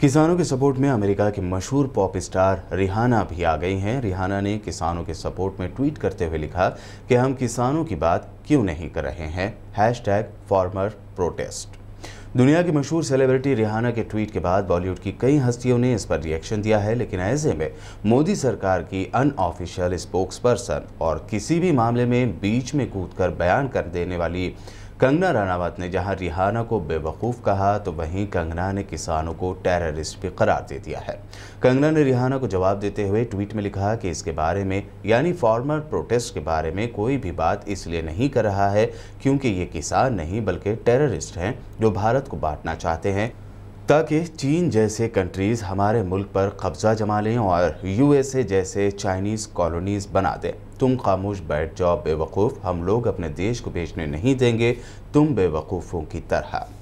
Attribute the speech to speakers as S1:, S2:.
S1: किसानों के सपोर्ट में अमेरिका के मशहूर पॉप स्टार रिहाना भी आ गई हैं रिहाना ने किसानों के सपोर्ट में ट्वीट करते हुए लिखा कि हम किसानों की बात क्यों नहीं कर रहे हैं हैश टैग फार्मर प्रोटेस्ट दुनिया की मशहूर सेलिब्रिटी रिहाना के ट्वीट के बाद बॉलीवुड की कई हस्तियों ने इस पर रिएक्शन दिया है लेकिन ऐसे में मोदी सरकार की अनऑफिशियल स्पोक्स पर्सन और किसी भी मामले में बीच में कूद कर बयान कर देने वाली कंगना रानावत ने जहां रिहाना को बेवकूफ़ कहा तो वहीं कंगना ने किसानों को टेररिस्ट भी करार दे दिया है कंगना ने रिहाना को जवाब देते हुए ट्वीट में लिखा कि इसके बारे में यानी फार्मर प्रोटेस्ट के बारे में कोई भी बात इसलिए नहीं कर रहा है क्योंकि ये किसान नहीं बल्कि टेररिस्ट हैं जो भारत को बांटना चाहते हैं ताकि चीन जैसे कंट्रीज़ हमारे मुल्क पर कब्ज़ा जमा लें और यूएसए जैसे चाइनीज़ कॉलोनीज़ बना दें तुम खामोश बैठ जाओ बेवकूफ़ हम लोग अपने देश को बेचने नहीं देंगे तुम बेवकूफ़ों की तरह